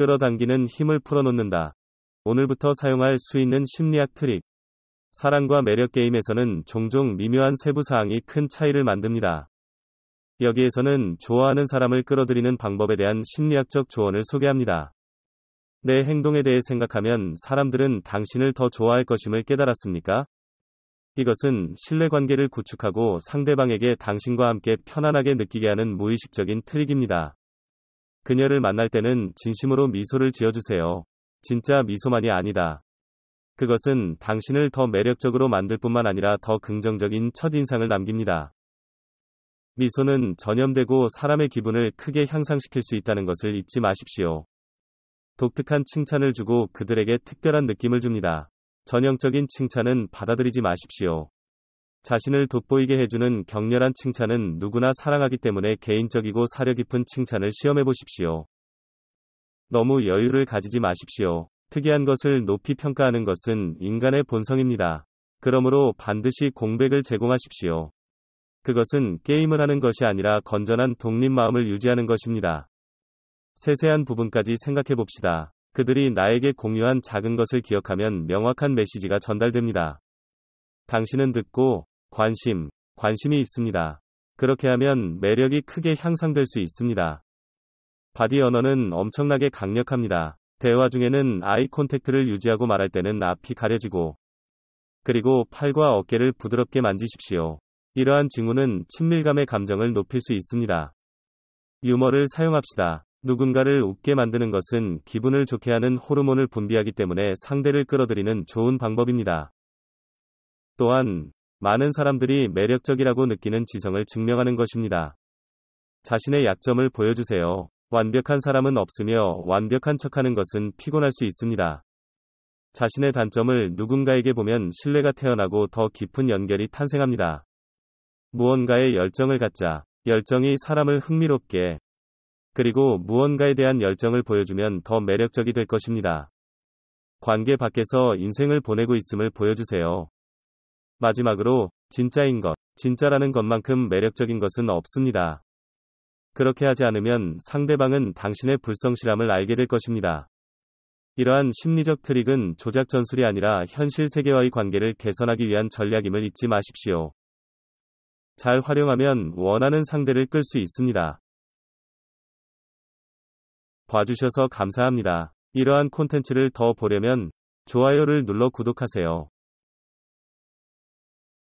끌어당기는 힘을 풀어놓는다. 오늘부터 사용할 수 있는 심리학 트릭. 사랑과 매력 게임에서는 종종 미묘한 세부 사항이 큰 차이를 만듭니다. 여기에서는 좋아하는 사람을 끌어들이는 방법에 대한 심리학적 조언을 소개합니다. 내 행동에 대해 생각하면 사람들은 당신을 더 좋아할 것임을 깨달았습니까? 이것은 신뢰 관계를 구축하고 상대방에게 당신과 함께 편안하게 느끼게 하는 무의식적인 트릭입니다. 그녀를 만날 때는 진심으로 미소를 지어주세요. 진짜 미소만이 아니다. 그것은 당신을 더 매력적으로 만들 뿐만 아니라 더 긍정적인 첫인상을 남깁니다. 미소는 전염되고 사람의 기분을 크게 향상시킬 수 있다는 것을 잊지 마십시오. 독특한 칭찬을 주고 그들에게 특별한 느낌을 줍니다. 전형적인 칭찬은 받아들이지 마십시오. 자신을 돋보이게 해주는 격렬한 칭찬은 누구나 사랑하기 때문에 개인적이고 사려 깊은 칭찬을 시험해 보십시오. 너무 여유를 가지지 마십시오. 특이한 것을 높이 평가하는 것은 인간의 본성입니다. 그러므로 반드시 공백을 제공하십시오. 그것은 게임을 하는 것이 아니라 건전한 독립 마음을 유지하는 것입니다. 세세한 부분까지 생각해 봅시다. 그들이 나에게 공유한 작은 것을 기억하면 명확한 메시지가 전달됩니다. 당신은 듣고 관심, 관심이 있습니다. 그렇게 하면 매력이 크게 향상될 수 있습니다. 바디 언어는 엄청나게 강력합니다. 대화 중에는 아이 콘택트를 유지하고 말할 때는 앞이 가려지고 그리고 팔과 어깨를 부드럽게 만지십시오. 이러한 징후는 친밀감의 감정을 높일 수 있습니다. 유머를 사용합시다. 누군가를 웃게 만드는 것은 기분을 좋게 하는 호르몬을 분비하기 때문에 상대를 끌어들이는 좋은 방법입니다. 또한 많은 사람들이 매력적이라고 느끼는 지성을 증명하는 것입니다. 자신의 약점을 보여주세요. 완벽한 사람은 없으며 완벽한 척하는 것은 피곤할 수 있습니다. 자신의 단점을 누군가에게 보면 신뢰가 태어나고 더 깊은 연결이 탄생합니다. 무언가에 열정을 갖자. 열정이 사람을 흥미롭게 그리고 무언가에 대한 열정을 보여주면 더 매력적이 될 것입니다. 관계 밖에서 인생을 보내고 있음을 보여주세요. 마지막으로 진짜인 것, 진짜라는 것만큼 매력적인 것은 없습니다. 그렇게 하지 않으면 상대방은 당신의 불성실함을 알게 될 것입니다. 이러한 심리적 트릭은 조작 전술이 아니라 현실 세계와의 관계를 개선하기 위한 전략임을 잊지 마십시오. 잘 활용하면 원하는 상대를 끌 수 있습니다. 봐주셔서 감사합니다. 이러한 콘텐츠를 더 보려면 좋아요를 눌러 구독하세요.